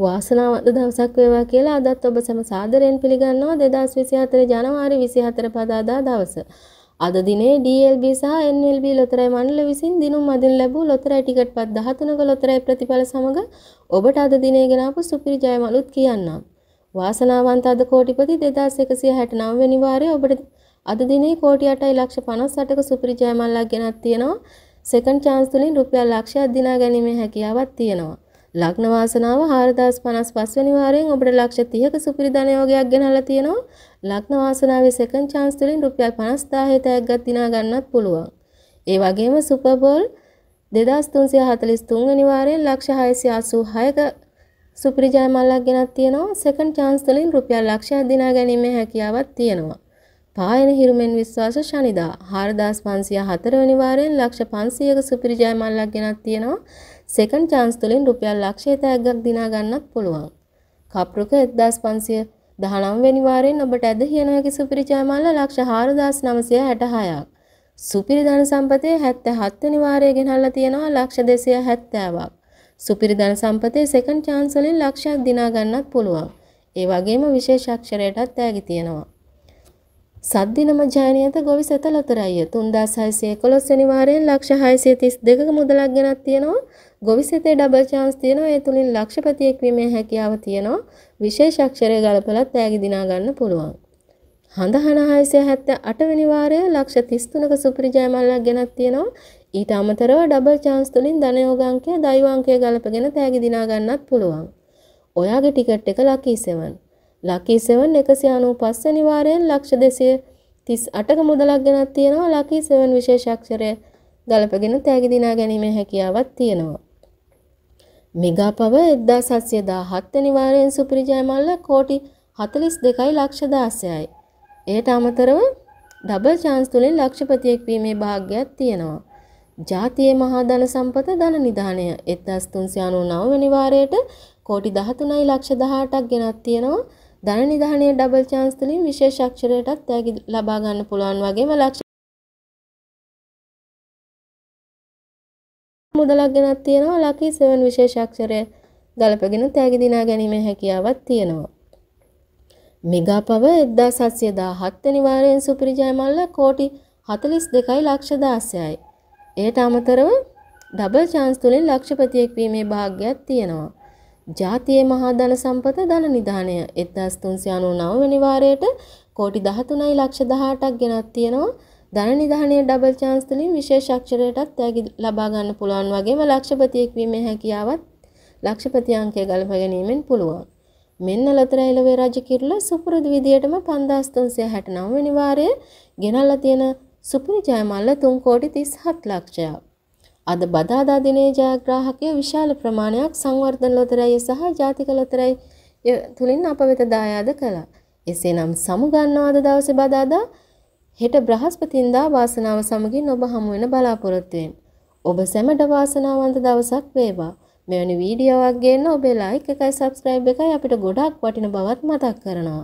වාසනාවන්ත දවසක් වේවා කියලා අදත් ඔබ සැම සාදරයෙන් පිළිගන්නවා 2024 ජනවාරි 24 පදාදා දවස. අද දිනේ DLB සහ NLB ලොතරැයි මණ්ඩල විසින් දිනුම් අදින් ලැබූ ලොතරැයි ටිකට් පත් 13ක ලොතරැයි ප්‍රතිඵල සමග ඔබට අද දිනේ ගෙනාපු සුපිරි ජයමලුත් කියන්නම්. වාසනාවන්ත අද කෝටිපති 2169 වෙනි වාරයේ ඔබට අද දිනේ කෝටි 8යි ලක්ෂ 58ක සුපිරි ජයමල්ලක් ගෙනත් තියෙනවා. සෙකන්ඩ් chance තුලින් රුපියල් ලක්ෂයක් දිනා ගැනීමේ හැකියාවක් තියෙනවා. ලග්න වාසනාව 4055 වෙනි වාරයෙන් ඔබට ලක්ෂ 30ක සුපිරි ධන යෝගයක් ගෙනල්ලා තියෙනවා. ලග්න වාසනාවේ second chance වලින් රුපියල් 50000 තෑග්ගක් දිනා ගන්නත් පුළුවන්. ඒ වගේම Super Bowl 2343 වෙනි වාරයෙන් ලක්ෂ 686ක සුපිරි ජයමල්ලක් ගෙනත් තියෙනවා. second chance වලින් රුපියල් ලක්ෂයක් දිනා ගැනීමේ හැකියාවක් තියෙනවා. පායන හිරුමෙන් විශ්වාස ශනිදා 4504 වෙනි වාරයෙන් ලක්ෂ 500ක සුපිරි ජයමල්ලක් ගෙනත් තියෙනවා. සෙකන්ඩ් චාන්ස් තුලින් රුපියල් ලක්ෂය තෑග්ගක් දිනා ගන්නත් පුළුවන්. කප්රුක 1519 වෙනි වාරයෙන් ඔබට ඇද හිය නොහැකි සුපිරි ජයමාල ලක්ෂ 4966ක්. සුපිරි ධන සම්පතේ 77 වෙනි වාරයේ ගෙනල්ලා තියෙනවා ලක්ෂ 270ක්. සුපිරි ධන සම්පතේ සෙකන්ඩ් චාන්ස් වලින් ලක්ෂයක් දිනා ගන්නත් පුළුවන්. ඒ වගේම විශේෂ අක්ෂරයටත් තෑගි තියෙනවා. සද්දිනම ජයනයත ගොවි සත ලොතරයිය තුන්දා සයිසය කොළොස් සනිවාරයෙන් ලක්ෂ හයිසය තිස් දෙක මුදලක් ගෙනත් තියෙනවා ගොවිසතේ ඩබල් චාන්ස් තියෙනවා ඒ තුළින් ලක්ෂපතියෙක් වීමේ හැකියාව තියෙනවා විශේෂක්ෂරය ගලපලත් තෑගි දිනාගන්න පුළුවන්. හඳහන හයිසය හැත්ත අටවැනිවාරය ලක්ෂ තිස්තුනක සුපරිජයමල්ලක් ගෙනත් තියෙනවා ඊට අමතරව ඩබල් චාන්ස් තුළින් ධනයෝගංකය දයිවංකය ගලපගෙන තෑගි දිනාගන්නත් පුළුවන්. ඔයාගේ ටිකට් එක ලකීසෙවන්. ලකී 7 195 අනිවාර්යෙන් ලක්ෂ 238ක මුදලක් ගෙනත් තියෙනවා ලකී 7 විශේෂාක්ෂරය ගලපගෙන තෑගි දිනා ගැනීමේ හැකියාවක් තියෙනවා මෙගා පව 1717 අනිවාර්යෙන් සුපිරි ජයමල්ල කෝටි 42යි ලක්ෂ 16යි එයට අමතරව ඩබල් චාන්ස් තුලින් ලක්ෂපතියෙක් වීමේ භාග්‍යයක් තියෙනවා ජාතියේ මහා ධන සම්පත ධන නිධානය 1399 වෙනි වාරයට කෝටි 13යි ලක්ෂ 18ක් ගෙනත් තියෙනවා ධන නිධානයේ ඩබල් චාන්ස් තුලින් විශේෂ අක්ෂරයටත් තෑගි ලබා ගන්න පුළුවන් වගේම ලක්ෂ මුදලක් ගෙනත් තියෙනවා ලකී 7 විශේෂ අක්ෂරය ගලපගෙන තෑගි දිනා ගැනීමේ හැකියාවක් තියෙනවා මෙගා පව එදදා සත්‍යය දාහත්ත නිවාරයෙන් සුපිරිජයමල්ල කෝටි හතලිස් දෙකයි ලක්ෂ දාස්යයි. එයට අමතරව ඩබල් චාන්ස් තුළින් ලක්ෂපතියෙක් වීමේ භාග්‍යයක් තියෙනවා. ජාතියේ මහා ධන සම්පත ධන නිධානය 1399 වෙනි වාරයට කෝටි 13යි ලක්ෂ 18ක් ගෙනත් තියෙනවා. ධන නිධානයේ ඩබල් chance තුලින් විශේෂ අක්ෂරයටත් තෑගි ලබා ගන්න පුළුවන් වගේම ලක්ෂපතියෙක් වීමේ හැකියාවත් ලක්ෂපති අංකය ගලප ගැනීමෙන් පුළුවන්. මෙන්න ලතරැයිලවේ රජ කිරුළ සුපුරුදු විදියටම 5369 වෙනි වාරයේ ගෙනල්ලා තියෙන සුපිරි ජයමල්ල 3 කෝටි 37 ලක්ෂයක්. අද බදාදා දිනේ ජයග්‍රාහකයෝ විශාල ප්‍රමාණයක් සංවර්ධන ලොතරැය සහ ජාතික ලොතරැය තුලින් අප වෙත දායාද කළා. එසේනම් සමුගන්නවාද දවසේ බදාදා හෙට බ්‍රහස්පතින්දා වාසනාව සමගින් ඔබ හමු වෙන බලාපොරොත්තුෙන්. ඔබ සැමට වාසනාවන්ත දවසක් වේවා. මෙවැනි වීඩියෝවක් ගේන්න ඔබේ ලයික් එකයි subscribe එකයි අපිට ගොඩක් වටින බවත් මතක් කරනවා.